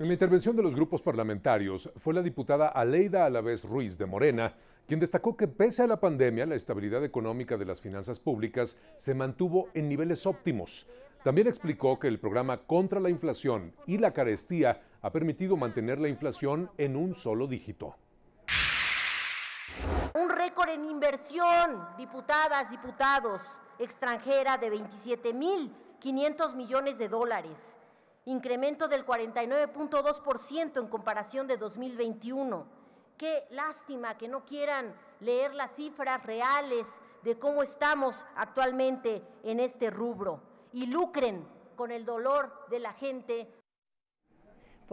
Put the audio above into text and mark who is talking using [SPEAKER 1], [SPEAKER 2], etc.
[SPEAKER 1] En la intervención de los grupos parlamentarios fue la diputada Aleida Alavés Ruiz de Morena, quien destacó que pese a la pandemia, la estabilidad económica de las finanzas públicas se mantuvo en niveles óptimos. También explicó que el programa contra la inflación y la carestía ha permitido mantener la inflación en un solo dígito.
[SPEAKER 2] Un récord en inversión, diputadas, diputados, extranjera de 27.500 millones de dólares incremento del 49.2% en comparación de 2021. Qué lástima que no quieran leer las cifras reales de cómo estamos actualmente en este rubro y lucren con el dolor de la gente